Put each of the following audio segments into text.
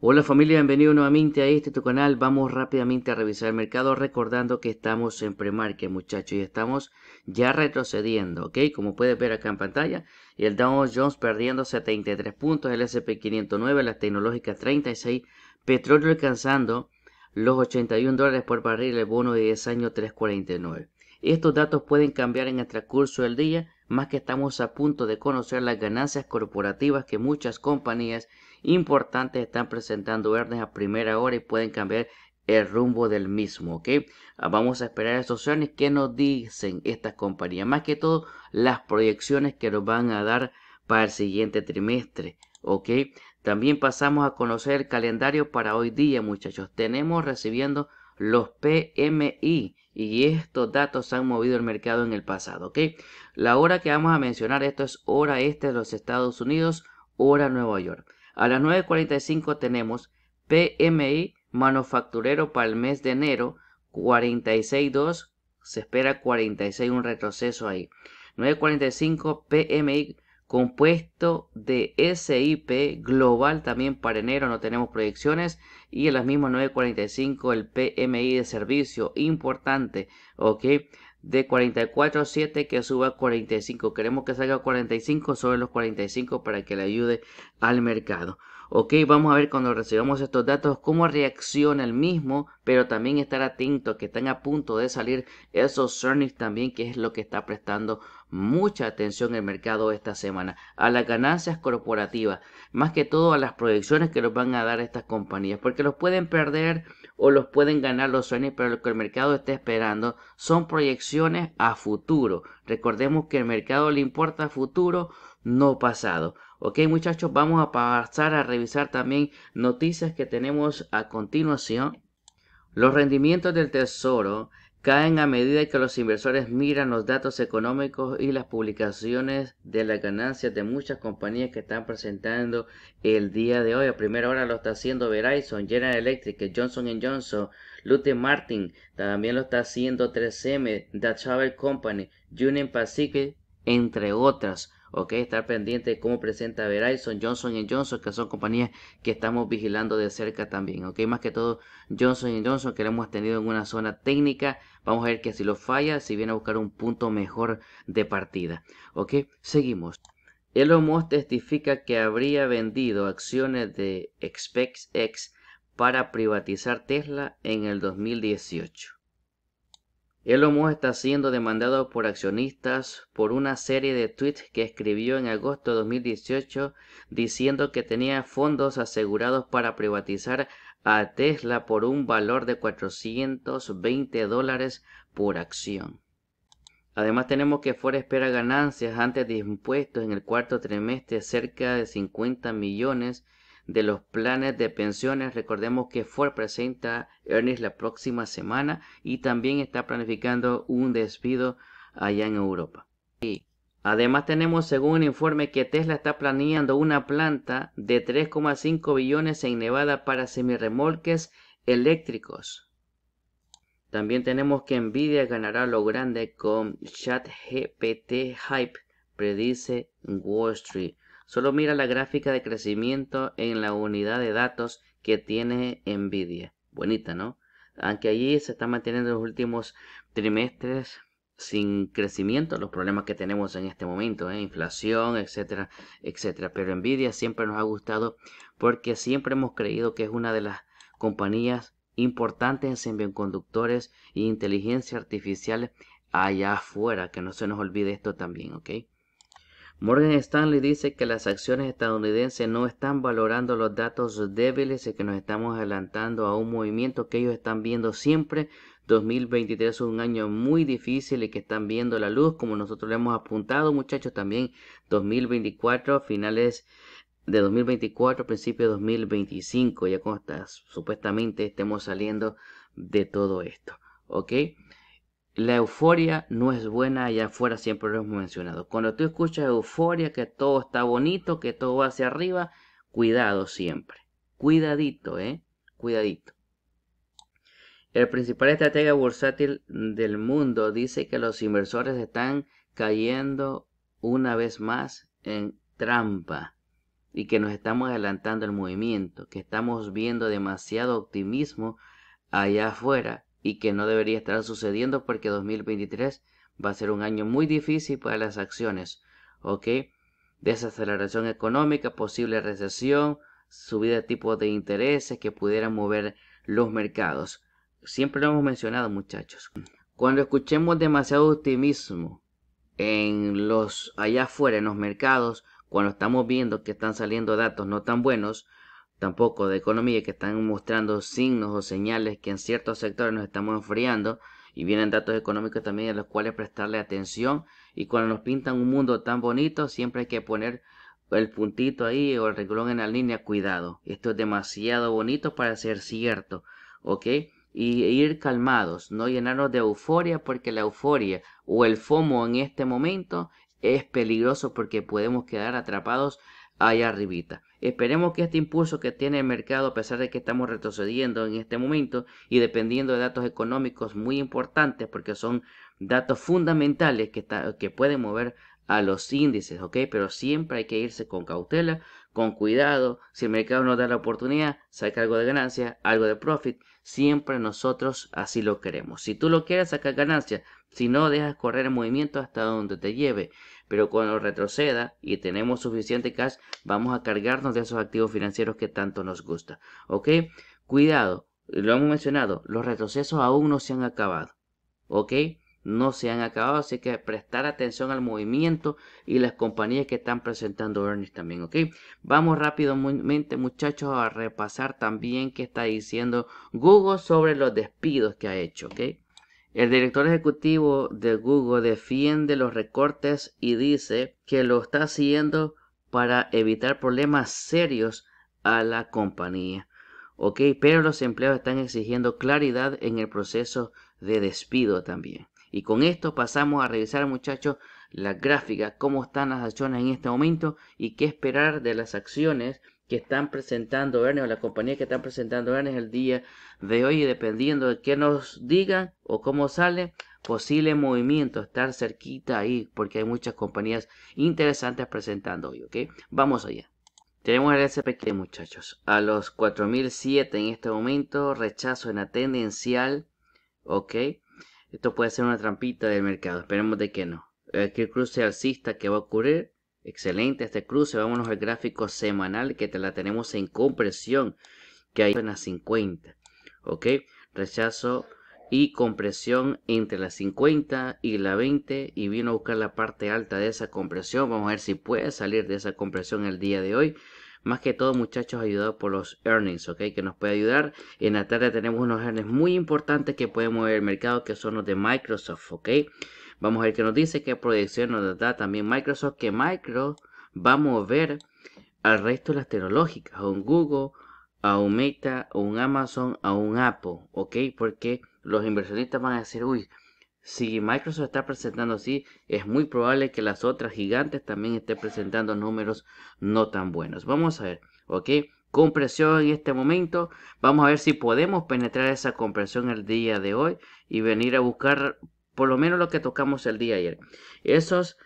Hola familia, bienvenido nuevamente a este tu canal. Vamos rápidamente a revisar el mercado recordando que estamos en premarket muchachos y estamos ya retrocediendo, ¿ok? Como puedes ver acá en pantalla, el Dow Jones perdiendo 73 puntos, el S&P 509, las tecnológicas 36, petróleo alcanzando los 81 dólares por barril, el bono de 10 años 349. Estos datos pueden cambiar en el transcurso del día, más que estamos a punto de conocer las ganancias corporativas que muchas compañías importantes están presentando vernes a primera hora y pueden cambiar el rumbo del mismo, ¿ok? Ah, vamos a esperar estos earnings que nos dicen estas compañías, más que todo las proyecciones que nos van a dar para el siguiente trimestre, ¿ok? También pasamos a conocer el calendario para hoy día, muchachos. Tenemos recibiendo los PMI y estos datos han movido el mercado en el pasado, ¿ok? La hora que vamos a mencionar, esto es hora este de los Estados Unidos, hora Nueva York. A las 9.45 tenemos PMI manufacturero para el mes de enero 46.2, se espera 46, un retroceso ahí. 9.45 PMI compuesto de SIP global también para enero no tenemos proyecciones y en las mismas 9.45 el PMI de servicio importante, ¿ok? de 44.7 que suba a 45. Queremos que salga a 45 sobre los 45 para que le ayude al mercado. Ok, vamos a ver cuando recibamos estos datos cómo reacciona el mismo, pero también estar atento que están a punto de salir esos earnings también, que es lo que está prestando mucha atención el mercado esta semana, a las ganancias corporativas, más que todo a las proyecciones que nos van a dar estas compañías, porque los pueden perder o los pueden ganar los sueños, pero lo que el mercado está esperando son proyecciones a futuro. Recordemos que el mercado le importa futuro, no pasado. Ok muchachos, vamos a pasar a revisar también noticias que tenemos a continuación. Los rendimientos del tesoro caen a medida que los inversores miran los datos económicos y las publicaciones de las ganancias de muchas compañías que están presentando el día de hoy. A primera hora lo está haciendo Verizon, General Electric, Johnson Johnson, Luther Martin, también lo está haciendo 3M, The Travel Company, Union Pacific, entre otras estar pendiente de cómo presenta Verizon, Johnson Johnson que son compañías que estamos vigilando de cerca también ok más que todo Johnson Johnson que lo hemos tenido en una zona técnica vamos a ver que si lo falla si viene a buscar un punto mejor de partida ok seguimos Elon Musk testifica que habría vendido acciones de SpaceX para privatizar Tesla en el 2018 Elon Musk está siendo demandado por accionistas por una serie de tweets que escribió en agosto de 2018 diciendo que tenía fondos asegurados para privatizar a Tesla por un valor de 420 dólares por acción. Además tenemos que Ford espera ganancias antes de impuestos en el cuarto trimestre cerca de 50 millones de los planes de pensiones. Recordemos que Ford presenta Ernest la próxima semana y también está planificando un despido allá en Europa. Y además tenemos, según un informe, que Tesla está planeando una planta de 3,5 billones en Nevada para semirremolques eléctricos. También tenemos que Nvidia ganará lo grande con ChatGPT Hype, predice Wall Street. Solo mira la gráfica de crecimiento en la unidad de datos que tiene Nvidia. Bonita, ¿no? Aunque allí se está manteniendo los últimos trimestres sin crecimiento, los problemas que tenemos en este momento, ¿eh? inflación, etcétera, etcétera. Pero Nvidia siempre nos ha gustado porque siempre hemos creído que es una de las compañías importantes en semiconductores e inteligencia artificial allá afuera, que no se nos olvide esto también, ¿ok? Morgan Stanley dice que las acciones estadounidenses no están valorando los datos débiles y que nos estamos adelantando a un movimiento que ellos están viendo siempre. 2023 es un año muy difícil y que están viendo la luz, como nosotros le hemos apuntado, muchachos, también 2024, finales de 2024, principios de 2025, ya cuando supuestamente estemos saliendo de todo esto. ¿Ok? La euforia no es buena allá afuera, siempre lo hemos mencionado. Cuando tú escuchas euforia, que todo está bonito, que todo va hacia arriba, cuidado siempre. Cuidadito, ¿eh? Cuidadito. El principal estratega bursátil del mundo dice que los inversores están cayendo una vez más en trampa y que nos estamos adelantando el movimiento, que estamos viendo demasiado optimismo allá afuera y que no debería estar sucediendo porque 2023 va a ser un año muy difícil para las acciones, ¿ok? Desaceleración económica, posible recesión, subida de tipos de intereses que pudieran mover los mercados. Siempre lo hemos mencionado, muchachos. Cuando escuchemos demasiado optimismo en los allá afuera, en los mercados, cuando estamos viendo que están saliendo datos no tan buenos, tampoco de economía que están mostrando signos o señales que en ciertos sectores nos estamos enfriando y vienen datos económicos también a los cuales prestarle atención y cuando nos pintan un mundo tan bonito siempre hay que poner el puntito ahí o el reglón en la línea cuidado esto es demasiado bonito para ser cierto ok y ir calmados no llenarnos de euforia porque la euforia o el FOMO en este momento es peligroso porque podemos quedar atrapados allá arribita Esperemos que este impulso que tiene el mercado, a pesar de que estamos retrocediendo en este momento y dependiendo de datos económicos muy importantes, porque son datos fundamentales que, pueden mover a los índices, ¿ok? Pero siempre hay que irse con cautela, con cuidado. Si el mercado nos da la oportunidad, saca algo de ganancia, algo de profit. Siempre nosotros así lo queremos. Si tú lo quieres, saca ganancia. Si no, dejas correr el movimiento hasta donde te lleve pero cuando retroceda y tenemos suficiente cash, vamos a cargarnos de esos activos financieros que tanto nos gusta. ¿Ok? Cuidado, lo hemos mencionado, los retrocesos aún no se han acabado. ¿Ok? No se han acabado, así que prestar atención al movimiento y las compañías que están presentando earnings también, ¿ok? Vamos rápidamente, muchachos, a repasar también qué está diciendo Google sobre los despidos que ha hecho, ¿ok? El director ejecutivo de Google defiende los recortes y dice que lo está haciendo para evitar problemas serios a la compañía. ¿ok? Pero los empleados están exigiendo claridad en el proceso de despido también. Y con esto pasamos a revisar, muchachos, la gráfica, cómo están las acciones en este momento y qué esperar de las acciones que están presentando Ernest o la compañía que están presentando Ernest el día de hoy y dependiendo de qué nos digan o cómo sale posible movimiento estar cerquita ahí porque hay muchas compañías interesantes presentando hoy ok vamos allá tenemos el SPK, muchachos a los 4007 en este momento rechazo en la tendencial ok esto puede ser una trampita del mercado esperemos de que no el eh, cruce alcista que va a ocurrir Excelente este cruce. Vámonos al gráfico semanal que te la tenemos en compresión. Que hay en las 50. Ok. Rechazo y compresión entre la 50 y la 20. Y vino a buscar la parte alta de esa compresión. Vamos a ver si puede salir de esa compresión el día de hoy. Más que todo, muchachos, ayudado por los earnings, ¿ok? Que nos puede ayudar. En la tarde tenemos unos earnings muy importantes que pueden mover el mercado, que son los de Microsoft, ¿ok? Vamos a ver qué nos dice, qué proyección nos da también Microsoft, que Microsoft va a mover al resto de las tecnológicas, a un Google, a un Meta, a un Amazon, a un Apple, ¿ok? Porque los inversionistas van a decir, uy, si Microsoft está presentando así, es muy probable que las otras gigantes también estén presentando números no tan buenos. Vamos a ver, ¿ok? compresión en este momento. Vamos a ver si podemos penetrar esa compresión el día de hoy y venir a buscar por lo menos lo que tocamos el día ayer. Esos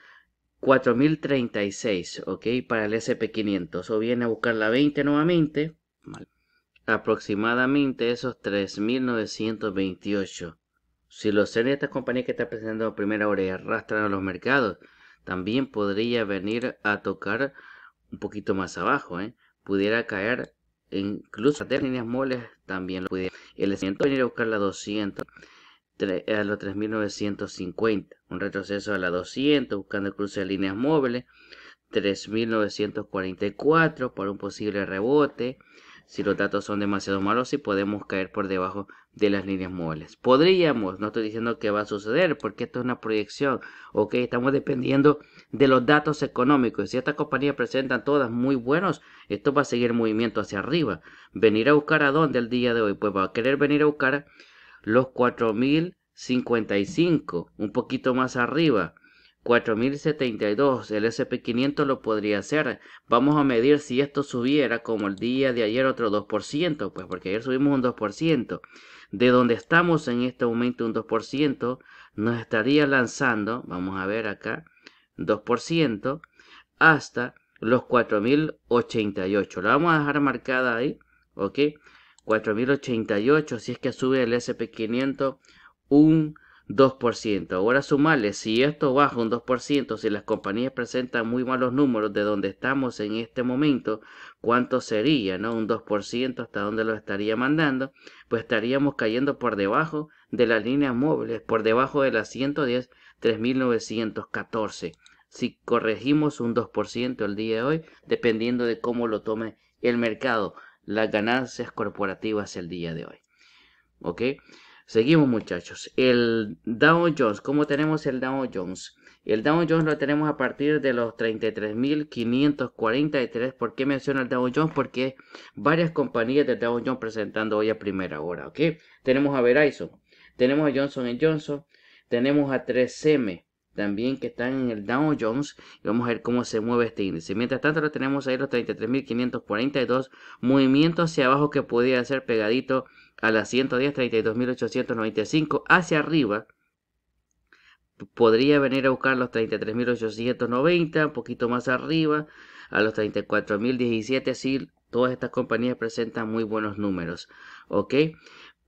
4036, ok, para el SP500. O viene a buscar la 20 nuevamente, aproximadamente esos 3928. Si los seres de esta compañía que está presentando a primera hora y arrastran a los mercados, también podría venir a tocar un poquito más abajo, ¿eh? Pudiera caer incluso las líneas moles también lo pudiera. El 100 venir a buscar la 200 a los 3.950, un retroceso a la 200, buscando el cruce de líneas móviles, 3.944 por un posible rebote. Si los datos son demasiado malos, y podemos caer por debajo de las líneas móviles. Podríamos, no estoy diciendo que va a suceder, porque esto es una proyección. Ok, estamos dependiendo de los datos económicos. Si estas compañías presentan todas muy buenos, esto va a seguir movimiento hacia arriba. Venir a buscar a dónde el día de hoy, pues va a querer venir a buscar los 4055, un poquito más arriba. 4072, el SP500 lo podría hacer. Vamos a medir si esto subiera como el día de ayer otro 2%, pues porque ayer subimos un 2%. De donde estamos en este momento un 2%, nos estaría lanzando, vamos a ver acá, 2% hasta los 4088. La vamos a dejar marcada ahí, ¿ok? 4.088, si es que sube el SP500 un 2%. Ahora sumarle si esto baja un 2%, si las compañías presentan muy malos números de donde estamos en este momento, ¿cuánto sería? ¿No? Un 2% hasta donde lo estaría mandando, pues estaríamos cayendo por debajo de las líneas móviles, por debajo de las 110, 3.914. Si corregimos un 2% el día de hoy, dependiendo de cómo lo tome el mercado las ganancias corporativas el día de hoy. ¿Ok? Seguimos muchachos. El Dow Jones, ¿cómo tenemos el Dow Jones? El Dow Jones lo tenemos a partir de los 33.543. ¿Por qué menciono el Dow Jones? Porque varias compañías del Dow Jones presentando hoy a primera hora, ¿ok? Tenemos a Verizon, tenemos a Johnson Johnson, tenemos a 3M, también que están en el Dow Jones y vamos a ver cómo se mueve este índice. Mientras tanto lo tenemos ahí los 33.542 movimiento hacia abajo que podría ser pegadito a las 110, 32.895 hacia arriba. Podría venir a buscar los 33.890, un poquito más arriba, a los 34.017 si todas estas compañías presentan muy buenos números. ¿Ok?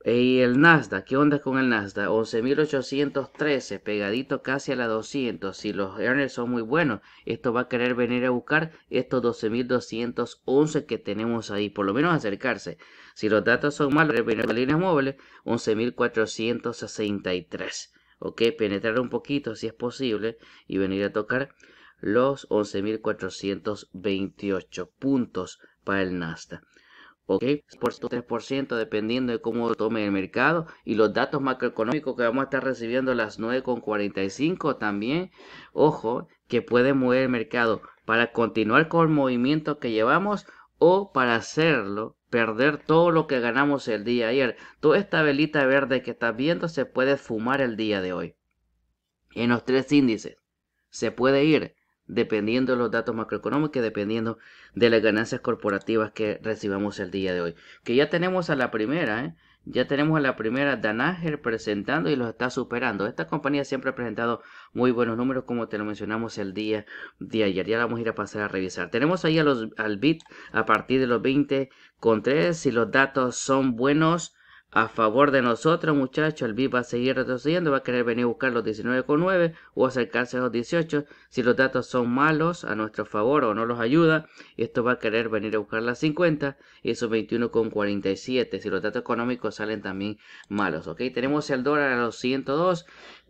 Y el Nasdaq, ¿qué onda con el Nasdaq? 11.813, pegadito casi a la 200. Si los earners son muy buenos, esto va a querer venir a buscar estos 12.211 que tenemos ahí, por lo menos acercarse. Si los datos son malos, venir a líneas móviles, 11.463. Ok, penetrar un poquito si es posible y venir a tocar los 11.428 puntos para el Nasdaq. ¿ok? Por 3% dependiendo de cómo tome el mercado y los datos macroeconómicos que vamos a estar recibiendo a las 9.45 también, ojo, que puede mover el mercado para continuar con el movimiento que llevamos o para hacerlo perder todo lo que ganamos el día ayer. Toda esta velita verde que estás viendo se puede fumar el día de hoy. En los tres índices se puede ir dependiendo de los datos macroeconómicos, dependiendo de las ganancias corporativas que recibamos el día de hoy. Que ya tenemos a la primera, ¿eh? ya tenemos a la primera Danager presentando y los está superando. Esta compañía siempre ha presentado muy buenos números, como te lo mencionamos el día de ayer. Ya la vamos a ir a pasar a revisar. Tenemos ahí a los, al BIT a partir de los 20 con 3. Si los datos son buenos, a favor de nosotros, muchachos. El BIP va a seguir retrocediendo, va a querer venir a buscar los 19,9 o acercarse a los 18. Si los datos son malos a nuestro favor o no los ayuda, esto va a querer venir a buscar las 50 y esos 21,47. Si los datos económicos salen también malos, ok. Tenemos el dólar a los 102.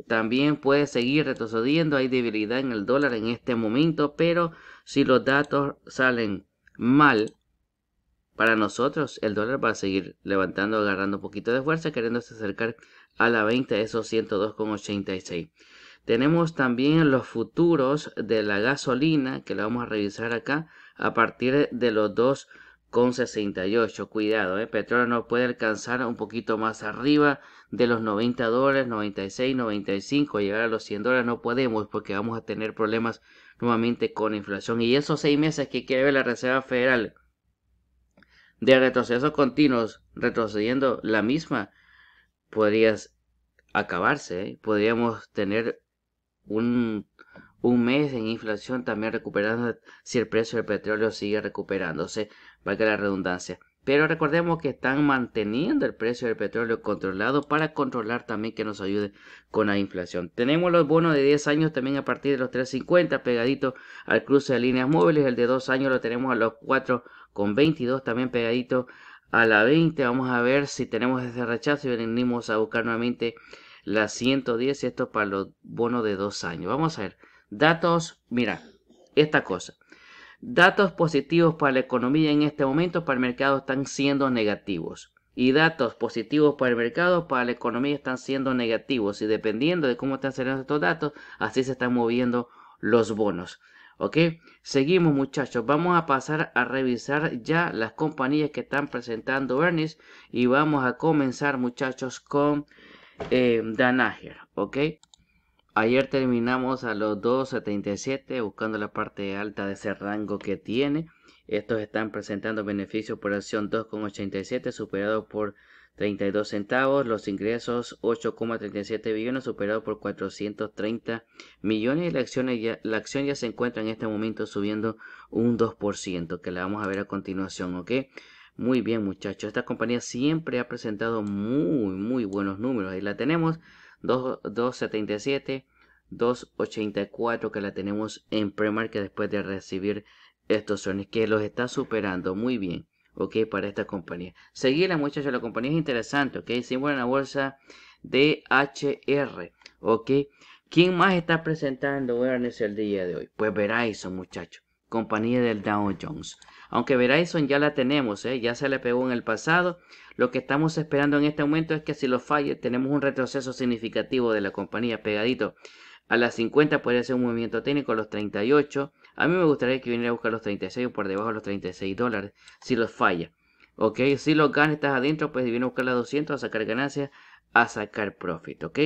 También puede seguir retrocediendo. Hay debilidad en el dólar en este momento, pero si los datos salen mal para nosotros, el dólar va a seguir levantando, agarrando un poquito de fuerza, queriéndose acercar a la 20, esos 102,86. Tenemos también los futuros de la gasolina, que la vamos a revisar acá, a partir de los 2,68. Cuidado, eh, petróleo no puede alcanzar un poquito más arriba de los 90 dólares, 96, 95, llegar a los 100 dólares no podemos porque vamos a tener problemas nuevamente con inflación. Y esos seis meses que quiere ver la Reserva Federal de retrocesos continuos, retrocediendo la misma, podrías acabarse. ¿eh? Podríamos tener un, un mes en inflación también recuperando si el precio del petróleo sigue recuperándose, valga la redundancia. Pero recordemos que están manteniendo el precio del petróleo controlado para controlar también que nos ayude con la inflación. Tenemos los bonos de 10 años también a partir de los 3.50 pegaditos al cruce de líneas móviles. El de 2 años lo tenemos a los 4 con 22 también pegadito a la 20. Vamos a ver si tenemos ese rechazo y venimos a buscar nuevamente la 110. Esto para los bonos de dos años. Vamos a ver. Datos, mira, esta cosa. Datos positivos para la economía en este momento para el mercado están siendo negativos. Y datos positivos para el mercado, para la economía están siendo negativos. Y dependiendo de cómo están saliendo estos datos, así se están moviendo los bonos. ¿Ok? Seguimos muchachos, vamos a pasar a revisar ya las compañías que están presentando earnings y vamos a comenzar muchachos con eh, Danager, ¿ok? Ayer terminamos a los 2.77 buscando la parte alta de ese rango que tiene. Estos están presentando beneficios por acción 2.87 superado por 32 centavos. Los ingresos 8,37 billones superado por 430 millones. Y la acción, ya, la acción ya se encuentra en este momento subiendo un 2%, que la vamos a ver a continuación, ¿ok? Muy bien muchachos, esta compañía siempre ha presentado muy, muy buenos números. Ahí la tenemos, 277. 2.84 que la tenemos en premarket después de recibir estos sones que los está superando muy bien ¿ok? Para esta compañía. Seguirla muchachos, la compañía es interesante, ¿ok? Símbolo en la bolsa DHR, ¿ok? ¿Quién más está presentando Ernest el día de hoy? Pues Verizon muchachos, compañía del Dow Jones. Aunque Verizon ya la tenemos, ¿eh? ya se le pegó en el pasado. Lo que estamos esperando en este momento es que si lo falle, tenemos un retroceso significativo de la compañía pegadito a las 50 podría ser un movimiento técnico, a los 38. A mí me gustaría que viniera a buscar los 36 o por debajo de los 36 dólares si los falla. ¿Ok? Si los ganas estás adentro, pues viene a buscar las 200 a sacar ganancias, a sacar profit. ¿Ok?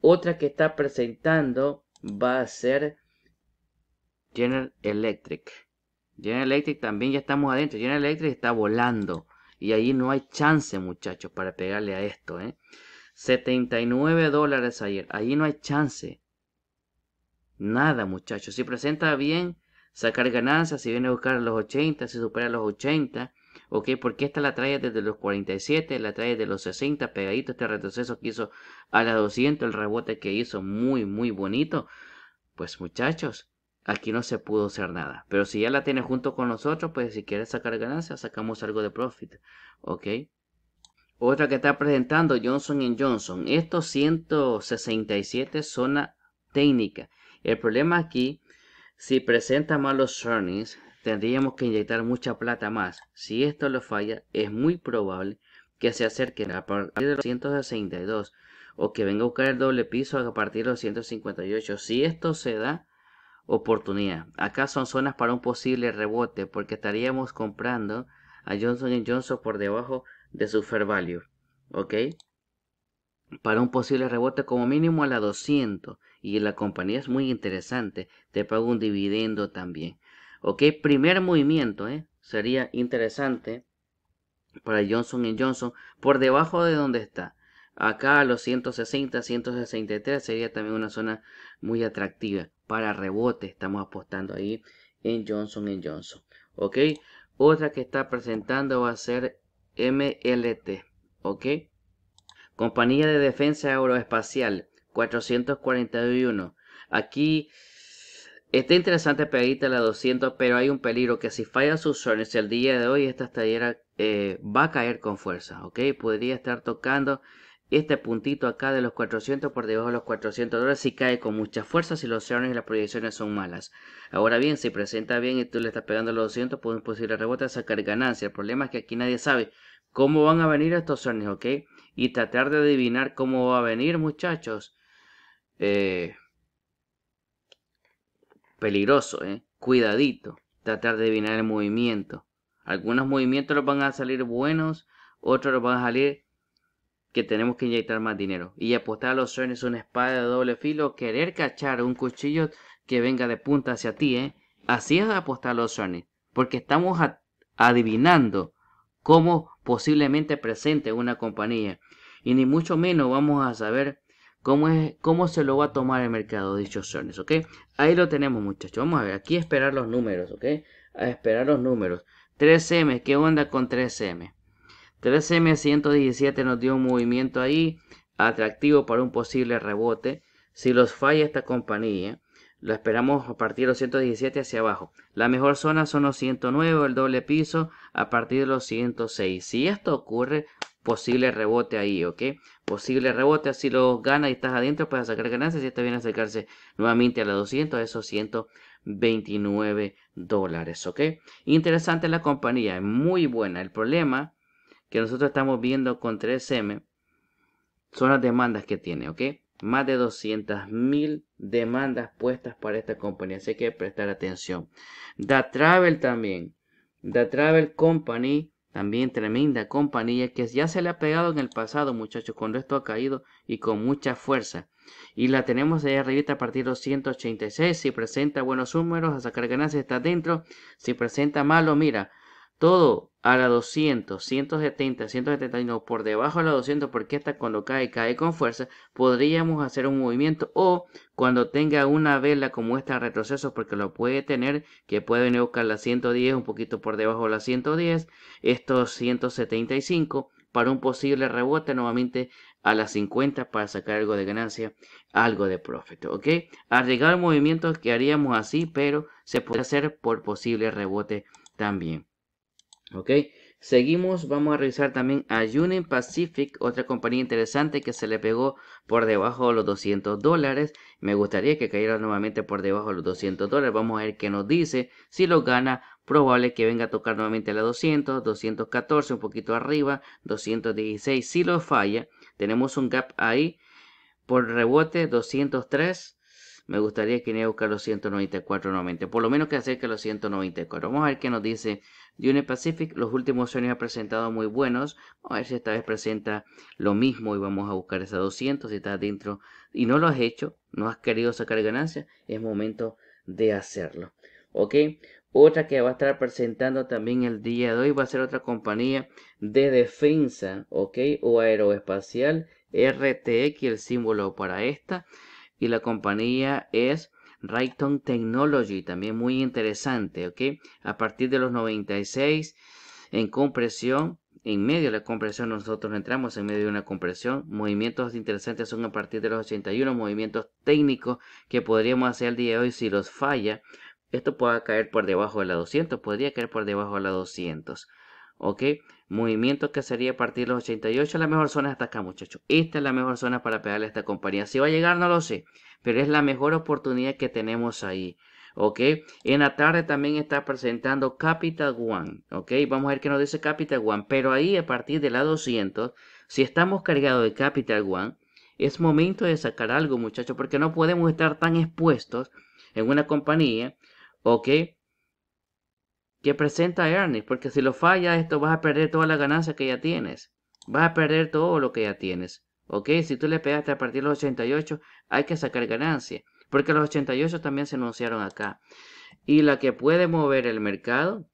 Otra que está presentando va a ser General Electric. General Electric también ya estamos adentro. General Electric está volando. Y ahí no hay chance, muchachos, para pegarle a esto. 79 ¿eh? dólares ayer. Ahí no hay chance. Nada, muchachos. Si presenta bien, sacar ganancias, si viene a buscar los 80, si supera los 80, ok, porque esta la trae desde los 47, la trae desde los 60, pegadito este retroceso que hizo a la 200, el rebote que hizo muy, muy bonito. Pues muchachos, aquí no se pudo hacer nada. Pero si ya la tiene junto con nosotros, pues si quiere sacar ganancias, sacamos algo de profit, ok. Otra que está presentando Johnson Johnson. Estos 167 zona técnica. El problema aquí, si presenta malos earnings, tendríamos que inyectar mucha plata más. Si esto lo falla, es muy probable que se acerque a partir de los 162 o que venga a buscar el doble piso a partir de los 158. Si esto se da, oportunidad. Acá son zonas para un posible rebote porque estaríamos comprando a Johnson Johnson por debajo de su fair value. ¿Ok? Para un posible rebote como mínimo a la 200 y la compañía es muy interesante, te pago un dividendo también. Ok, primer movimiento, ¿eh? Sería interesante para Johnson Johnson por debajo de donde está. Acá a los 160, 163 sería también una zona muy atractiva. Para rebote estamos apostando ahí en Johnson Johnson. Ok, otra que está presentando va a ser MLT. Ok, compañía de defensa aeroespacial. 441. Aquí está interesante pegadita la 200, pero hay un peligro que si falla sus zones el día de hoy, esta estallera eh, va a caer con fuerza, ¿ok? Podría estar tocando este puntito acá de los 400 por debajo de los 400 dólares si cae con mucha fuerza si los zones y las proyecciones son malas. Ahora bien, si presenta bien y tú le estás pegando los 200 Puede un posible rebote sacar ganancia. El problema es que aquí nadie sabe cómo van a venir estos zones ¿ok? Y tratar de adivinar cómo va a venir, muchachos, eh, peligroso, ¿eh? cuidadito, tratar de adivinar el movimiento. Algunos movimientos los van a salir buenos, otros van a salir que tenemos que inyectar más dinero. Y apostar a los sueños una espada de doble filo, querer cachar un cuchillo que venga de punta hacia ti, ¿eh? Así es apostar a los sueños, porque estamos adivinando cómo posiblemente presente una compañía. Y ni mucho menos vamos a saber cómo, cómo se lo va a tomar el mercado dichos sones, ¿ok? Ahí lo tenemos, muchachos. Vamos a ver, aquí esperar los números, ¿ok? A esperar los números. 3M, ¿qué onda con 3M? 3M 117 nos dio un movimiento ahí atractivo para un posible rebote. Si los falla esta compañía, lo esperamos a partir de los 117 hacia abajo. La mejor zona son los 109, el doble piso, a partir de los 106. Si esto ocurre, posible rebote ahí, ¿ok? Posible rebote, así lo gana y estás adentro para sacar ganancias y está bien acercarse nuevamente a la 200, a esos 129 dólares, ¿ok? Interesante la compañía, es muy buena. El problema que nosotros estamos viendo con 3M son las demandas que tiene, ¿ok? Más de 200.000 demandas puestas para esta compañía, así que hay que prestar atención. Da Travel también, Da Travel Company también tremenda compañía que ya se le ha pegado en el pasado, muchachos, cuando esto ha caído y con mucha fuerza. Y la tenemos ahí arribita a partir de y 186. Si presenta buenos números, a sacar ganancias está dentro. Si presenta malo, mira, todo a la 200, 170, 171, por debajo de la 200, porque esta cuando cae, cae con fuerza, podríamos hacer un movimiento o cuando tenga una vela como esta retroceso, porque lo puede tener, que puede venir a buscar la 110, un poquito por debajo de la 110, estos 175, para un posible rebote nuevamente a las 50 para sacar algo de ganancia, algo de profit, ¿ok? Arriesgar movimientos que haríamos así, pero se puede hacer por posible rebote también. ¿Ok? Seguimos, vamos a revisar también a Union Pacific, otra compañía interesante que se le pegó por debajo de los 200 dólares. Me gustaría que cayera nuevamente por debajo de los 200 dólares. Vamos a ver qué nos dice. Si lo gana, probable que venga a tocar nuevamente la 200, 214, un poquito arriba, 216. Si lo falla, tenemos un gap ahí por rebote 203. Me gustaría que venía a buscar los 194 nuevamente. Por lo menos que acerque a los 194. Vamos a ver qué nos dice Union Pacific. Los últimos años ha presentado muy buenos. Vamos a ver si esta vez presenta lo mismo y vamos a buscar esa 200 si está dentro y no lo has hecho, no has querido sacar ganancias, es momento de hacerlo. ¿Ok? Otra que va a estar presentando también el día de hoy va a ser otra compañía de defensa, ¿ok? O aeroespacial, RTX, el símbolo para esta y la compañía es Rayton Technology, también muy interesante, ¿ok? A partir de los 96 en compresión, en medio de la compresión nosotros entramos en medio de una compresión. Movimientos interesantes son a partir de los 81, movimientos técnicos que podríamos hacer el día de hoy si los falla. Esto puede caer por debajo de la 200, podría caer por debajo de la 200. ¿ok? Movimiento que sería a partir de los 88. La mejor zona hasta acá, muchachos. Esta es la mejor zona para pegarle a esta compañía. Si va a llegar, no lo sé. Pero es la mejor oportunidad que tenemos ahí. ¿ok? En la tarde también está presentando Capital One, ¿ok? Vamos a ver qué nos dice Capital One, pero ahí a partir de la 200, si estamos cargados de Capital One, es momento de sacar algo, muchachos, porque no podemos estar tan expuestos en una compañía, ¿ok? que presenta earnings, porque si lo falla esto vas a perder toda la ganancia que ya tienes. Vas a perder todo lo que ya tienes. ¿Ok? Si tú le pegaste a partir de los 88, hay que sacar ganancia. Porque los 88 también se anunciaron acá. Y la que puede mover el mercado,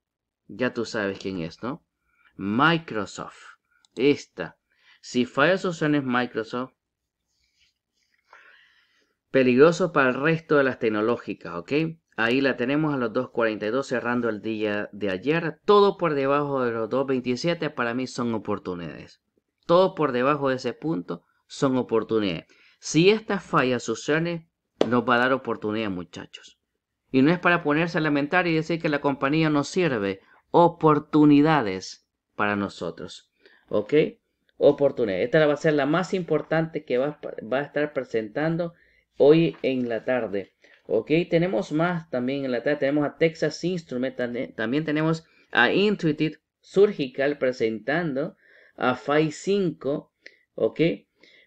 ya tú sabes quién es, ¿no? Microsoft. Esta. Si falla sus es Microsoft, peligroso para el resto de las tecnológicas, ¿ok? Ahí la tenemos a los 2.42 cerrando el día de ayer. Todo por debajo de los 2.27 para mí son oportunidades. Todo por debajo de ese punto son oportunidades. Si esta falla sucede, nos va a dar oportunidad muchachos. Y no es para ponerse a lamentar y decir que la compañía no sirve. Oportunidades para nosotros. ¿Ok? Oportunidades. Esta va a ser la más importante que va a estar presentando hoy en la tarde. Ok, tenemos más también en la tarde. Tenemos a Texas Instrument. También tenemos a Intuitive Surgical presentando a fi 5. Ok,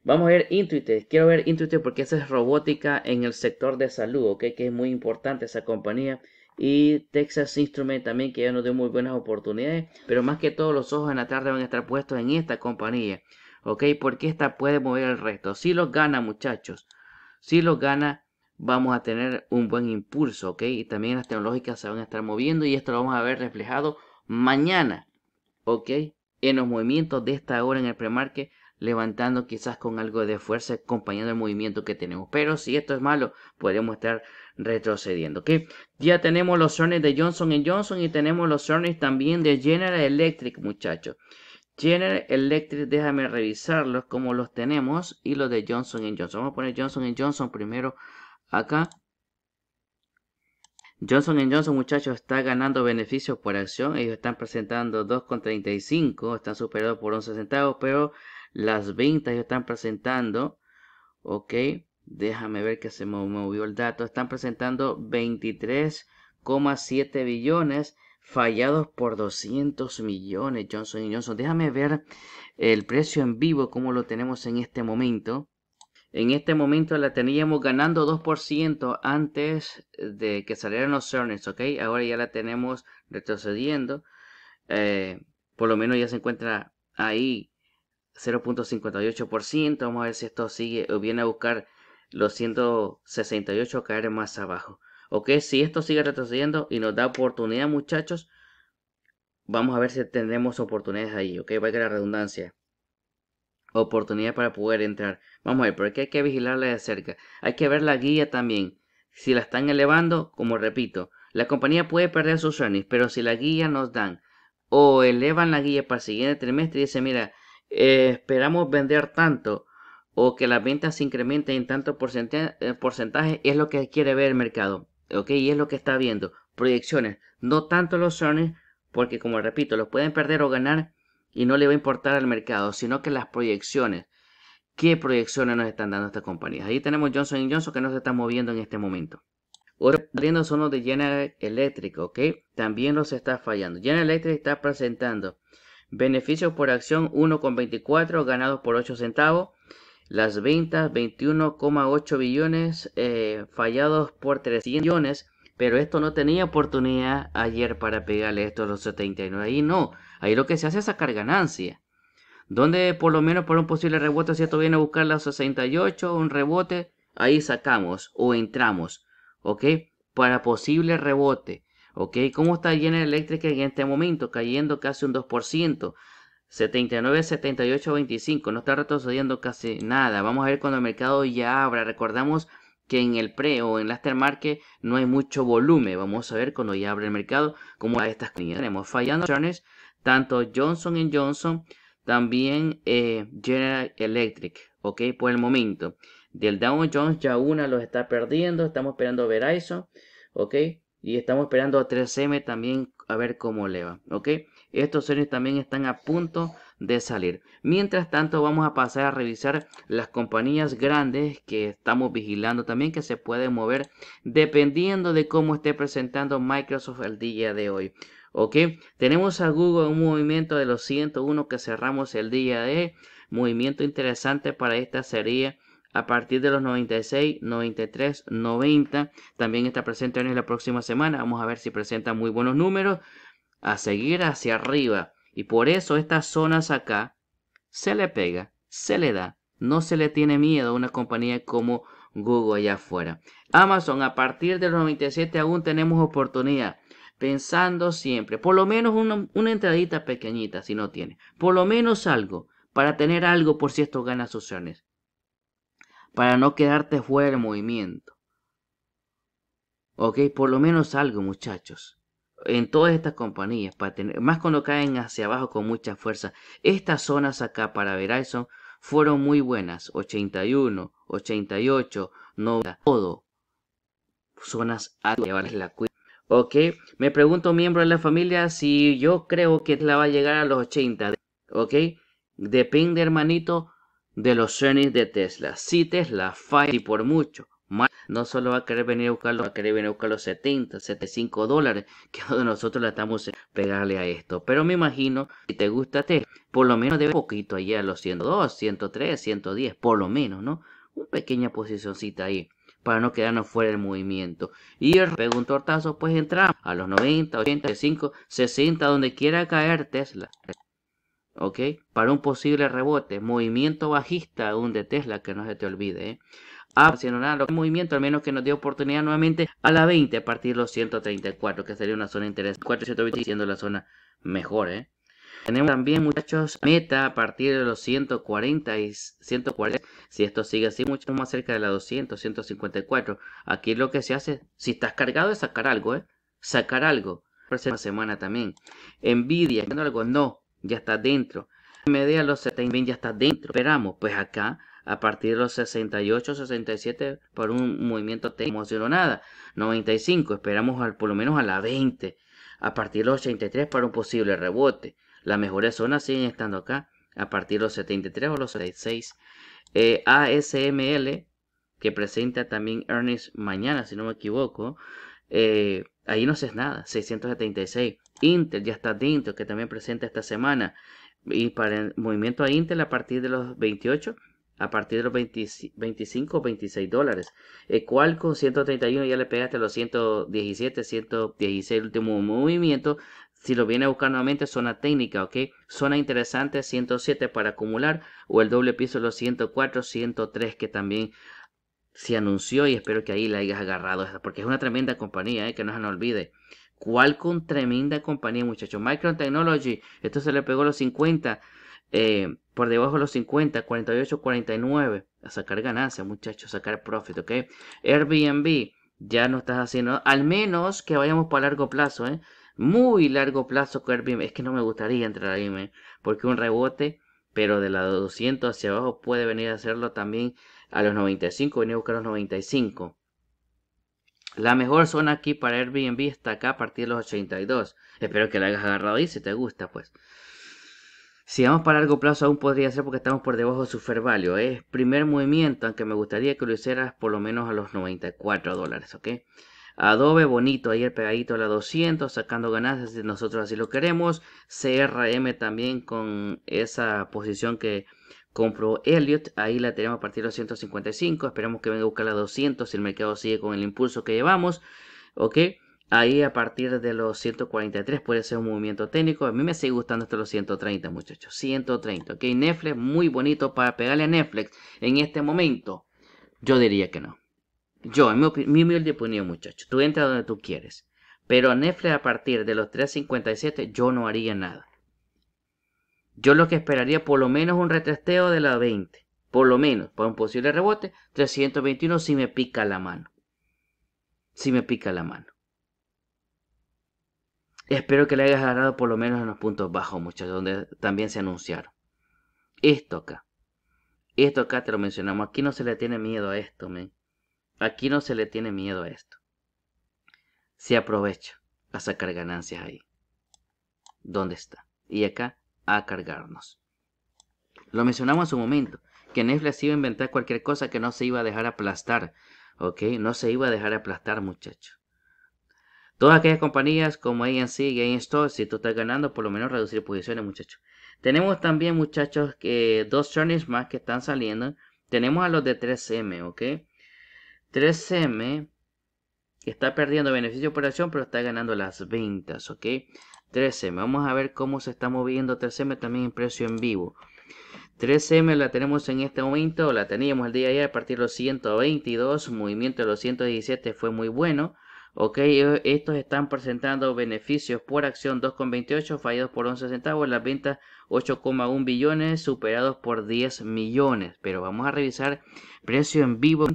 vamos a ver Intuitive. Quiero ver Intuitive porque esa es robótica en el sector de salud. Ok, que es muy importante esa compañía. Y Texas Instrument también que ya nos dio muy buenas oportunidades. Pero más que todo los ojos en la tarde van a estar puestos en esta compañía. Ok, porque esta puede mover el resto. Si los gana muchachos. Si los gana vamos a tener un buen impulso, ¿ok? Y también las tecnológicas se van a estar moviendo y esto lo vamos a ver reflejado mañana, ¿ok? En los movimientos de esta hora en el premarket levantando quizás con algo de fuerza, acompañando el movimiento que tenemos. Pero si esto es malo, podemos estar retrocediendo, ¿ok? Ya tenemos los earnings de Johnson Johnson y tenemos los earnings también de General Electric, muchachos. General Electric, déjame revisarlos como los tenemos y los de Johnson Johnson. Vamos a poner Johnson Johnson primero acá. Johnson Johnson, muchachos, está ganando beneficios por acción. Ellos están presentando 2,35. Están superados por 11 centavos. Pero las ventas ellos están presentando. Ok. Déjame ver que se movió el dato. Están presentando 23,7 billones fallados por 200 millones Johnson Johnson. Déjame ver el precio en vivo como lo tenemos en este momento. En este momento la teníamos ganando 2% antes de que salieran los earnings, ¿ok? Ahora ya la tenemos retrocediendo. Eh, por lo menos ya se encuentra ahí 0.58%. Vamos a ver si esto sigue o viene a buscar los 168 o caer más abajo. ¿Ok? Si esto sigue retrocediendo y nos da oportunidad, muchachos, vamos a ver si tenemos oportunidades ahí, ¿ok? Va a la redundancia oportunidad para poder entrar. Vamos a ver, pero hay que vigilarla de cerca. Hay que ver la guía también. Si la están elevando, como repito, la compañía puede perder sus earnings, pero si la guía nos dan o elevan la guía para el siguiente trimestre y dice, mira, eh, esperamos vender tanto o que las ventas se incrementen en tanto porcentaje, eh, porcentaje, es lo que quiere ver el mercado, ¿ok? Y es lo que está viendo. Proyecciones, no tanto los earnings, porque como repito, los pueden perder o ganar y no le va a importar al mercado, sino que las proyecciones. ¿Qué proyecciones nos están dando estas compañías? Ahí tenemos Johnson Johnson que no se está moviendo en este momento. Otros saliendo son los de General Electric, ¿ok? También los está fallando. General Electric está presentando beneficios por acción 1,24 ganados por 8 centavos. Las ventas 21,8 billones eh, fallados por 300 billones. Pero esto no tenía oportunidad ayer para pegarle esto a los 79. Ahí no. Ahí lo que se hace es sacar ganancia. Donde por lo menos por un posible rebote, si esto viene a buscar los 68, un rebote, ahí sacamos o entramos. ¿Ok? Para posible rebote. ¿Ok? ¿Cómo está General eléctrica en este momento? Cayendo casi un 2%. 79, 78, 25. No está retrocediendo casi nada. Vamos a ver cuando el mercado ya abra. Recordamos que en el pre o en el aftermarket no hay mucho volumen. Vamos a ver cuando ya abre el mercado como a estas compañías. Tenemos fallando tanto Johnson Johnson, también eh, General Electric, ¿ok? Por el momento. Del Dow Jones ya una los está perdiendo, estamos esperando ver eso ¿ok? Y estamos esperando a 3M también a ver cómo le va, ¿ok? Estos seres también están a punto de salir. Mientras tanto vamos a pasar a revisar las compañías grandes que estamos vigilando también que se pueden mover dependiendo de cómo esté presentando Microsoft el día de hoy. Ok, tenemos a Google un movimiento de los 101 que cerramos el día de Movimiento interesante para esta sería a partir de los 96, 93, 90. También está presente en la próxima semana. Vamos a ver si presenta muy buenos números. A seguir hacia arriba. Y por eso estas zonas acá se le pega, se le da, no se le tiene miedo a una compañía como Google allá afuera. Amazon, a partir de los 97 aún tenemos oportunidad. Pensando siempre, por lo menos una, entradita pequeñita si no tiene, por lo menos algo, para tener algo por si esto gana sus para no quedarte fuera del movimiento. Ok, por lo menos algo, muchachos en todas estas compañías, para tener, más cuando caen hacia abajo con mucha fuerza. Estas zonas acá para Verizon fueron muy buenas, 81, 88, 90, todo. Zonas a llevar la Ok, me pregunto miembro de la familia si yo creo que la va a llegar a los 80. Ok, depende hermanito de los earnings de Tesla. Si Tesla falla y por mucho no solo va a querer venir a buscarlo, va a querer venir a buscar los 70, 75 dólares que nosotros le estamos pegarle a esto. Pero me imagino, si te gusta Tesla por lo menos debe un poquito allá a los 102, 103, 110, por lo menos, ¿no? Una pequeña posicioncita ahí para no quedarnos fuera del movimiento. Y el pego un pues entramos a los 90, 85, 60, donde quiera caer Tesla. ¿ok? Para un posible rebote, movimiento bajista aún de Tesla, que no se te olvide, ¿eh? haciendo ah, pues, nada, movimiento al menos que nos dé oportunidad nuevamente a la 20 a partir de los 134, que sería una zona interesante, 420 siendo la zona mejor, ¿eh? Tenemos también, muchachos, meta a partir de los 140 y 140. Si esto sigue así, mucho más cerca de la 200, 154. Aquí lo que se hace, si estás cargado, es sacar algo, ¿eh? Sacar algo. Próxima semana también. Envidia, algo? No ya está dentro. Media los 70 ya está dentro. Esperamos, pues acá, a partir de los 68, 67, por un movimiento T, no nada. 95, esperamos al, por lo menos a la 20. A partir de los 83 para un posible rebote. Las mejores zonas siguen estando acá, a partir de los 73 o los 76. Eh, ASML, que presenta también Ernest mañana, si no me equivoco, eh, ahí no haces nada, 676. Intel, ya está dentro, que también presenta esta semana. Y para el movimiento a Intel a partir de los 28, a partir de los 25 26 dólares. cual con 131 ya le pegaste los 117, 116 el último movimiento. Si lo viene a buscar nuevamente, zona técnica, ¿ok? Zona interesante, 107 para acumular o el doble piso, los 104, 103 que también se anunció y espero que ahí la hayas agarrado, porque es una tremenda compañía, eh, que no se nos olvide. Qualcomm, tremenda compañía, muchachos. Micron Technology, esto se le pegó los 50, eh, por debajo de los 50, 48, 49. A sacar ganancias, muchachos, a sacar profit, ¿ok? Airbnb, ya no estás haciendo, al menos que vayamos para largo plazo, ¿eh? Muy largo plazo con Airbnb. Es que no me gustaría entrar ahí, porque un rebote, pero de la 200 hacia abajo puede venir a hacerlo también a los 95, venía a buscar los 95. La mejor zona aquí para Airbnb está acá a partir de los 82. Espero que la hayas agarrado ahí si te gusta, pues. Si vamos para largo plazo aún podría ser porque estamos por debajo de su fair value. Es ¿eh? primer movimiento, aunque me gustaría que lo hicieras por lo menos a los 94 dólares, ¿ok? Adobe, bonito, ahí el pegadito a la 200, sacando ganancias si nosotros así lo queremos. CRM también con esa posición que Compro Elliot, ahí la tenemos a partir de los 155. Esperamos que venga a buscar la 200 si el mercado sigue con el impulso que llevamos. Ok, ahí a partir de los 143 puede ser un movimiento técnico. A mí me sigue gustando hasta los 130, muchachos. 130, ok. Netflix, muy bonito para pegarle a Netflix en este momento. Yo diría que no. Yo, en mi, humilde opinión, muchachos, tú entras donde tú quieres. Pero a Netflix a partir de los 357 yo no haría nada. Yo lo que esperaría por lo menos un retrasteo de la 20. Por lo menos, para un posible rebote, 321 si me pica la mano. Si me pica la mano. Espero que le hayas agarrado por lo menos en los puntos bajos, muchachos, donde también se anunciaron. Esto acá. Esto acá te lo mencionamos. Aquí no se le tiene miedo a esto, men. Aquí no se le tiene miedo a esto. Se aprovecha a sacar ganancias ahí. ¿Dónde está? Y acá a cargarnos. Lo mencionamos en su momento, que Netflix iba a inventar cualquier cosa que no se iba a dejar aplastar, ¿ok? No se iba a dejar aplastar, muchachos. Todas aquellas compañías como ANC y esto si tú estás ganando, por lo menos reducir posiciones, muchachos. Tenemos también, muchachos, que dos journeys más que están saliendo. Tenemos a los de 3M, ¿ok? 3M está perdiendo beneficio por acción, pero está ganando las ventas, ¿ok? 13 m Vamos a ver cómo se está moviendo 3M también en precio en vivo. 3M la tenemos en este momento, la teníamos el día de ayer a partir de los 122, movimiento de los 117 fue muy bueno. Ok, e, estos están presentando beneficios por acción 2,28, fallados por 11 centavos, las ventas 8,1 billones, superados por 10 millones. Pero vamos a revisar precio en vivo,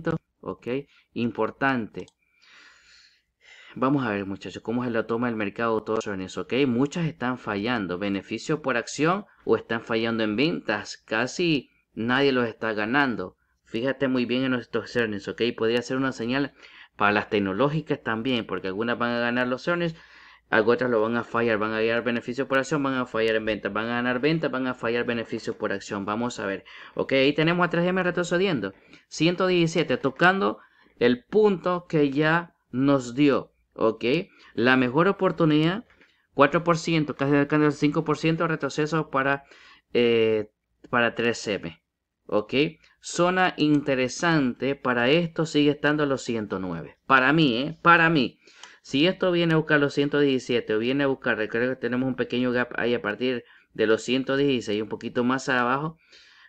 ok, importante. Vamos a ver, muchachos, cómo es la toma del mercado de earnings, ¿ok? Muchas están fallando. Beneficio por acción o están fallando en ventas. Casi nadie los está ganando. Fíjate muy bien en nuestros earnings, ¿ok? Podría ser una señal para las tecnológicas también, porque algunas van a ganar los earnings, otras lo van a fallar, van a ganar beneficios por acción, van a fallar en ventas, van a ganar ventas, van a fallar beneficios por acción. Vamos a ver, ¿ok? Ahí tenemos a 3M retrocediendo. 117, tocando el punto que ya nos dio. ¿ok? La mejor oportunidad, 4%, casi el 5% retroceso para, eh, para 3M, ¿ok? Zona interesante para esto sigue estando los 109. Para mí, ¿eh? Para mí. Si esto viene a buscar los 117 o viene a buscar, creo que tenemos un pequeño gap ahí a partir de los 116, un poquito más abajo,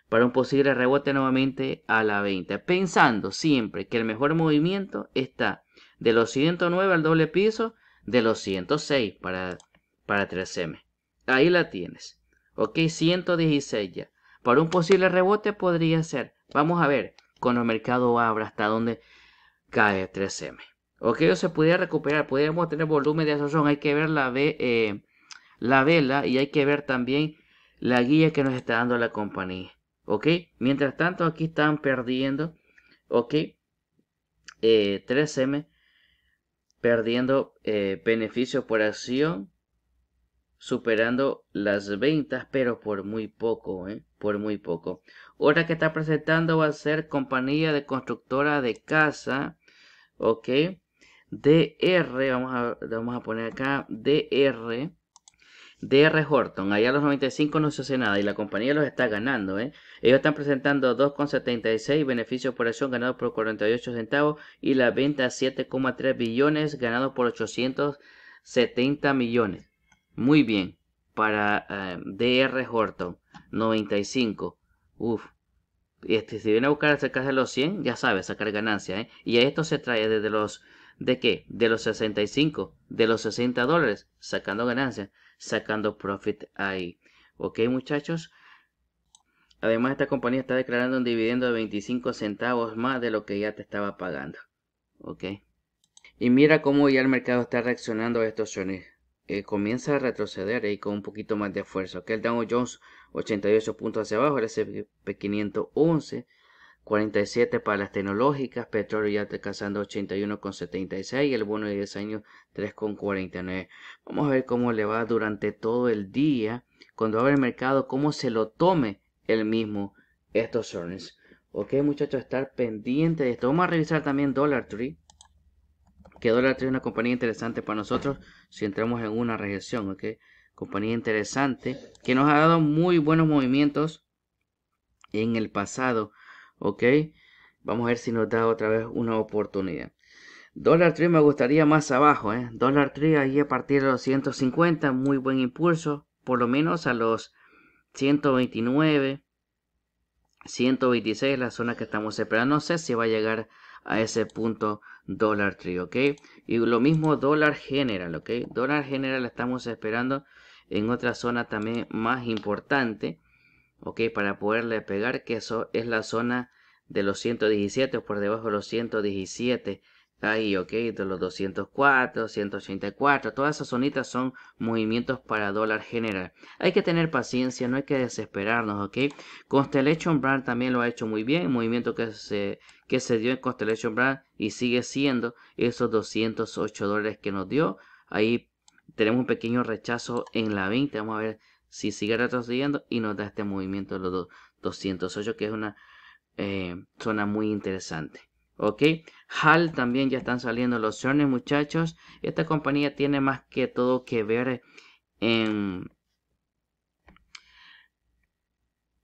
para un posible rebote nuevamente a la 20. Pensando siempre que el mejor movimiento está de los 109 al doble piso, de los 106 para, para 3M. Ahí la tienes. Ok, 116 ya. Para un posible rebote podría ser. Vamos a ver con el mercado abra hasta dónde cae 3M. Ok, o se pudiera recuperar. Podríamos tener volumen de asociación. Hay que ver la, eh, la vela y hay que ver también la guía que nos está dando la compañía. Ok, mientras tanto aquí están perdiendo. Ok, 3M eh, perdiendo eh, beneficios por acción, superando las ventas, pero por muy poco, ¿eh? por muy poco. Otra que está presentando va a ser compañía de constructora de casa, ok, DR, vamos vamos a poner acá, DR, DR Horton, allá a los 95 no se hace nada y la compañía los está ganando. ¿eh? Ellos están presentando 2,76 beneficios por acción ganados por 48 centavos y la venta 7,3 billones ganados por 870 millones. Muy bien, para eh, DR Horton, 95. Uf, este, si viene a buscar acercarse a los 100, ya sabe, sacar ganancias. ¿eh? Y a esto se trae desde los, ¿de qué? De los 65, de los 60 dólares, sacando ganancias sacando profit ahí. ¿Ok muchachos? Además esta compañía está declarando un dividendo de 25 centavos más de lo que ya te estaba pagando. ¿Ok? Y mira cómo ya el mercado está reaccionando a estos sones. Eh, comienza a retroceder y con un poquito más de esfuerzo Que el Dow Jones 88 puntos hacia abajo, el S&P 511 47 para las tecnológicas, petróleo ya alcanzando 81,76 y el bono de 10 años 3,49. Vamos a ver cómo le va durante todo el día, cuando abre el mercado, cómo se lo tome el mismo estos earnings. Ok, muchachos, estar pendiente de esto. Vamos a revisar también Dollar Tree. Que Dollar Tree es una compañía interesante para nosotros si entramos en una regresión, ok. Compañía interesante que nos ha dado muy buenos movimientos en el pasado ok vamos a ver si nos da otra vez una oportunidad Dollar Tree me gustaría más abajo, ¿eh? Dollar Tree ahí a partir de los 150, muy buen impulso, por lo menos a los 129, 126, la zona que estamos esperando. No sé si va a llegar a ese punto Dólar Tri, ¿ok? Y lo mismo Dólar General, ¿ok? Dólar General estamos esperando en otra zona también más importante ok, para poderle pegar, que eso es la zona de los 117, por debajo de los 117, ahí, ok, de los 204, 184, todas esas zonitas son movimientos para dólar general. Hay que tener paciencia, no hay que desesperarnos, ok. Constellation Brand también lo ha hecho muy bien, movimiento que se, que se dio en Constellation Brand y sigue siendo esos 208 dólares que nos dio. Ahí tenemos un pequeño rechazo en la 20, vamos a ver si sigue retrocediendo y nos da este movimiento de los 208 que es una eh, zona muy interesante ok HAL también ya están saliendo los earnings muchachos esta compañía tiene más que todo que ver en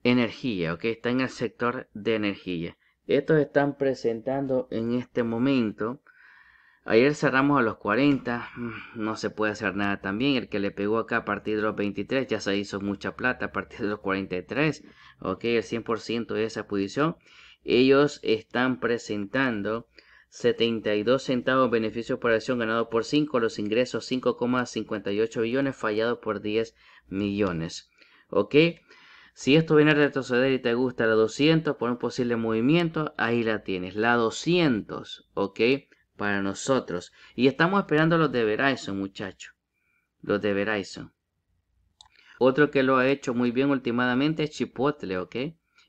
energía ok está en el sector de energía estos están presentando en este momento Ayer cerramos a los 40, mm, no se puede hacer nada también. El que le pegó acá a partir de los 23 ya se hizo mucha plata a partir de los 43. Ok, el 100% de esa posición. Ellos están presentando 72 centavos beneficio por acción ganado por 5, los ingresos 5,58 billones, fallados por 10 millones. Ok, si esto viene a retroceder y te gusta la 200 por un posible movimiento, ahí la tienes, la 200, ok para nosotros. Y estamos esperando los de Verizon, muchachos. Los de Verizon. Otro que lo ha hecho muy bien últimamente es Chipotle, ¿ok?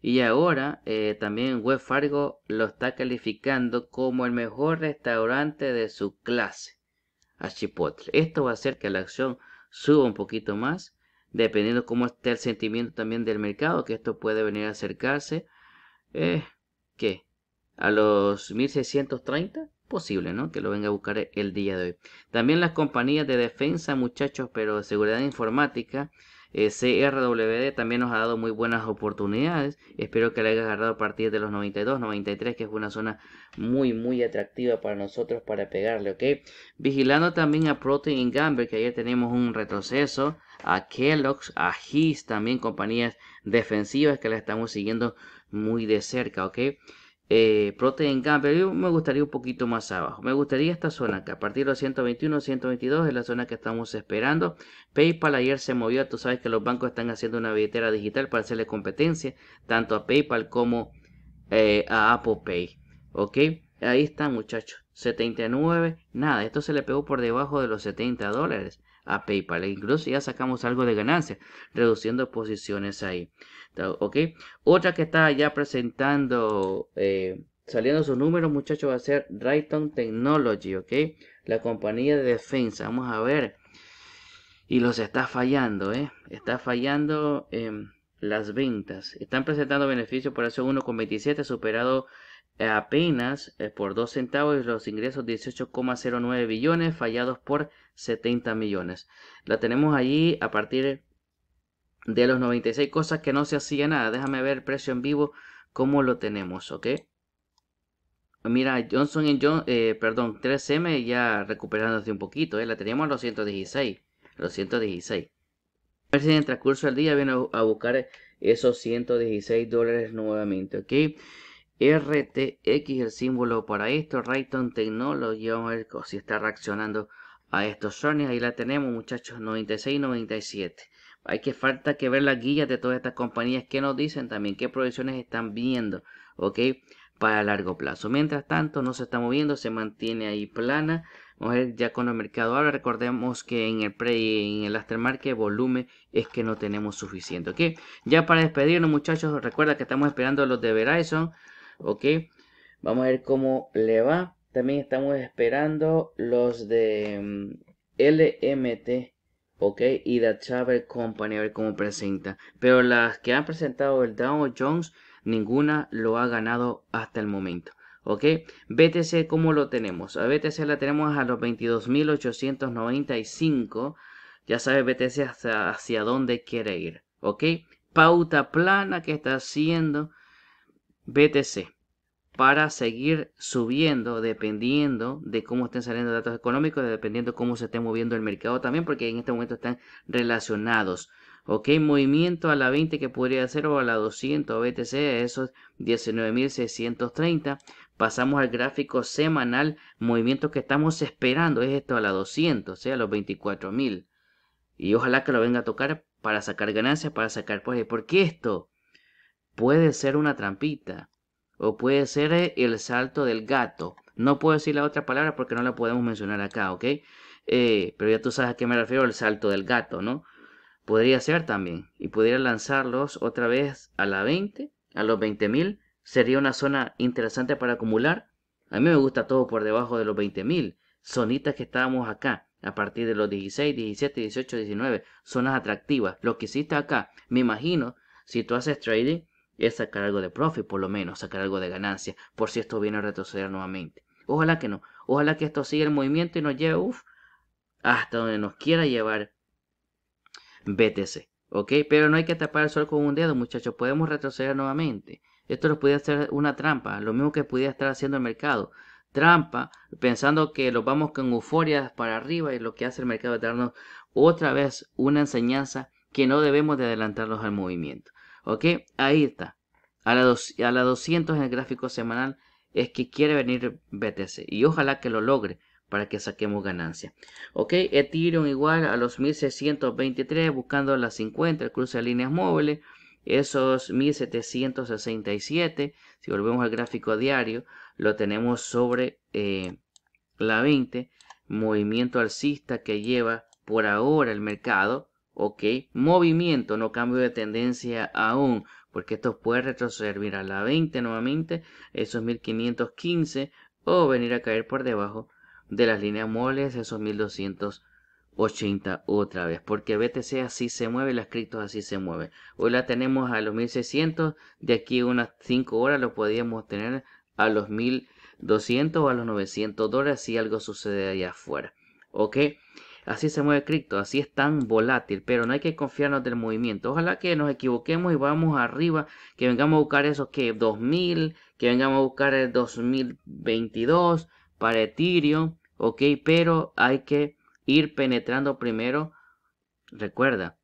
Y ahora eh, también Web Fargo lo está calificando como el mejor restaurante de su clase a Chipotle. Esto va a hacer que la acción suba un poquito más, dependiendo cómo esté el sentimiento también del mercado, que esto puede venir a acercarse. Eh, ¿Qué? a los 1630, posible, ¿no? Que lo venga a buscar el día de hoy. También las compañías de defensa, muchachos, pero de seguridad informática, eh, CRWD también nos ha dado muy buenas oportunidades. Espero que la haya agarrado a partir de los 92, 93, que es una zona muy, muy atractiva para nosotros para pegarle, ¿ok? Vigilando también a Protein Gamble, que ayer tenemos un retroceso. A Kellogg's, a His, también compañías defensivas que la estamos siguiendo muy de cerca, ¿ok? Eh, Gamble, me gustaría un poquito más abajo. Me gustaría esta zona que a partir de los 121, 122 es la zona que estamos esperando. PayPal ayer se movió. Tú sabes que los bancos están haciendo una billetera digital para hacerle competencia tanto a PayPal como eh, a Apple Pay. Ok, ahí está, muchachos. 79, nada, esto se le pegó por debajo de los 70 dólares a PayPal. E incluso ya sacamos algo de ganancia reduciendo posiciones ahí. ¿Ok? Otra que está ya presentando, eh, saliendo sus números, muchachos, va a ser Raytheon Technology. ¿Ok? La compañía de defensa. Vamos a ver. Y los está fallando, eh. Está fallando en las ventas. Están presentando beneficios por eso 1,27 superado apenas eh, por 2 centavos Y los ingresos 18,09 billones fallados por 70 millones. La tenemos allí a partir de los 96 cosas que no se hacía nada. Déjame ver el precio en vivo Como lo tenemos, ¿ok? Mira, Johnson Johnson, eh, perdón, 3M ya recuperándose un poquito, ¿eh? la teníamos a los 116, los 116. A ver si en el transcurso del día viene a buscar esos 116 dólares nuevamente, ¿ok? RTX el símbolo para esto, Rayton Technology, vamos a ver si está reaccionando a estos Sony, ahí la tenemos muchachos, 96 97. Hay que falta que ver las guías de todas estas compañías que nos dicen también qué proyecciones están viendo, ok, para largo plazo. Mientras tanto no se está moviendo, se mantiene ahí plana. Vamos a ver ya con el mercado ahora, recordemos que en el pre y en el aftermarket volumen es que no tenemos suficiente, ok. Ya para despedirnos muchachos, recuerda que estamos esperando los de Verizon ok vamos a ver cómo le va también estamos esperando los de mm, LMT ok y de Travel Company a ver cómo presenta pero las que han presentado el Dow Jones ninguna lo ha ganado hasta el momento ¿Ok? BTC, ¿cómo lo tenemos? A BTC la tenemos a los 22.895. Ya sabes BTC hasta hacia dónde quiere ir. ¿Ok? Pauta plana que está haciendo BTC para seguir subiendo dependiendo de cómo estén saliendo datos económicos, dependiendo cómo se esté moviendo el mercado también, porque en este momento están relacionados. Ok, movimiento a la 20 que podría ser o a la 200 BTC, esos 19.630. Pasamos al gráfico semanal, movimiento que estamos esperando, es esto a la 200, o sea, a los 24.000. Y ojalá que lo venga a tocar para sacar ganancias, para sacar pues, ¿por qué esto? puede ser una trampita o puede ser eh, el salto del gato. No puedo decir la otra palabra porque no la podemos mencionar acá, ¿ok? Eh, pero ya tú sabes a qué me refiero, el salto del gato, ¿no? Podría ser también. Y pudiera lanzarlos otra vez a la 20, a los 20.000. Sería una zona interesante para acumular. A mí me gusta todo por debajo de los 20.000. Zonitas que estábamos acá, a partir de los 16, 17, 18, 19. Zonas atractivas. Lo que hiciste acá, me imagino, si tú haces trading, es sacar algo de profit, por lo menos, sacar algo de ganancia, por si esto viene a retroceder nuevamente. Ojalá que no, ojalá que esto siga el movimiento y nos lleve, hasta donde nos quiera llevar BTC, ¿ok? Pero no hay que tapar el sol con un dedo, muchachos, podemos retroceder nuevamente. Esto nos podría hacer una trampa, lo mismo que pudiera estar haciendo el mercado. Trampa, pensando que lo vamos con euforia para arriba y lo que hace el mercado es darnos otra vez una enseñanza que no debemos de adelantarnos al movimiento. ¿Ok? Ahí está. A la, a 200 en el gráfico semanal es que quiere venir BTC. Y ojalá que lo logre para que saquemos ganancia. Ok, Ethereum igual a los 1623 buscando las 50, el cruce de líneas móviles. Esos 1767, si volvemos al gráfico diario, lo tenemos sobre eh, la 20. Movimiento alcista que lleva por ahora el mercado ok, movimiento, no cambio de tendencia aún, porque esto puede retroceder, a la 20 nuevamente, esos 1515, o venir a caer por debajo de las líneas móviles, esos 1280 otra vez, porque BTC así se mueve, las criptos así se mueven. Hoy la tenemos a los 1600, de aquí unas 5 horas lo podríamos tener a los 1200 o a los 900 dólares si algo sucede allá afuera, ok. Así se mueve cripto, así es tan volátil, pero no hay que confiarnos del movimiento. Ojalá que nos equivoquemos y vamos arriba, que vengamos a buscar esos que 2000, que vengamos a buscar el 2022 para Ethereum, ok, pero hay que ir penetrando primero. Recuerda,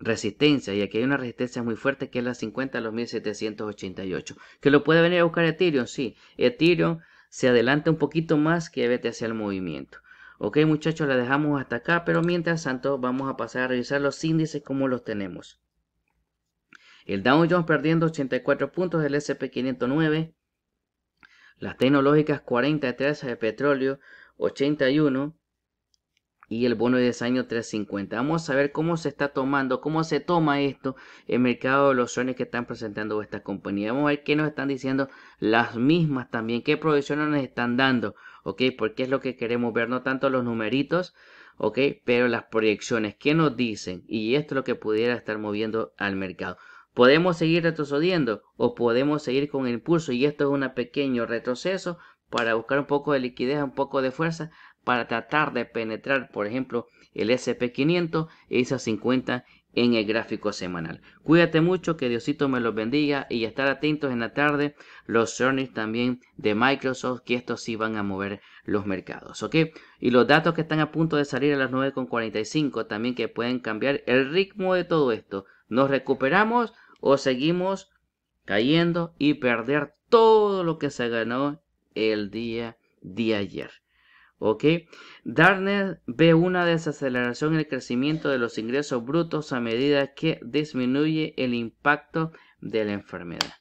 resistencia y aquí hay una resistencia muy fuerte que es la 50 a los 1788 que lo puede venir a buscar Ethereum sí Ethereum se adelanta un poquito más que vete hacia el movimiento Ok muchachos, la dejamos hasta acá, pero mientras tanto vamos a pasar a revisar los índices como los tenemos. El Dow Jones perdiendo 84 puntos, el S&P 509, las tecnológicas 43 de petróleo, 81, y el bono de 10 350. Vamos a ver cómo se está tomando, cómo se toma esto el mercado de los sueños que están presentando estas compañías. Vamos a ver qué nos están diciendo las mismas también, qué proyecciones nos están dando, ¿ok? Porque es lo que queremos ver, no tanto los numeritos, ¿ok? Pero las proyecciones, ¿qué nos dicen? Y esto es lo que pudiera estar moviendo al mercado. Podemos seguir retrocediendo o podemos seguir con el impulso y esto es un pequeño retroceso para buscar un poco de liquidez, un poco de fuerza para tratar de penetrar, por ejemplo, el SP500 e ISA 50 en el gráfico semanal. Cuídate mucho, que Diosito me los bendiga y estar atentos en la tarde los earnings también de Microsoft, que estos sí van a mover los mercados, ¿ok? Y los datos que están a punto de salir a las 9.45 también que pueden cambiar el ritmo de todo esto. ¿Nos recuperamos o seguimos cayendo y perder todo lo que se ganó el día de ayer? ¿ok? Darnell ve una desaceleración en el crecimiento de los ingresos brutos a medida que disminuye el impacto de la enfermedad.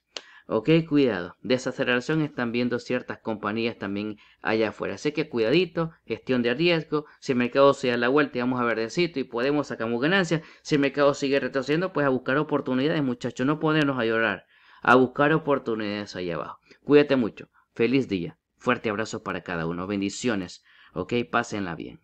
Ok, cuidado. Desaceleración están viendo ciertas compañías también allá afuera. Así que cuidadito, gestión de riesgo. Si el mercado se da la vuelta y vamos a verdecito y podemos sacar ganancias. Si el mercado sigue retrocediendo, pues a buscar oportunidades, muchachos. No ponernos a llorar. A buscar oportunidades allá abajo. Cuídate mucho. Feliz día. Fuerte abrazo para cada uno. Bendiciones. Ok, pásenla bien.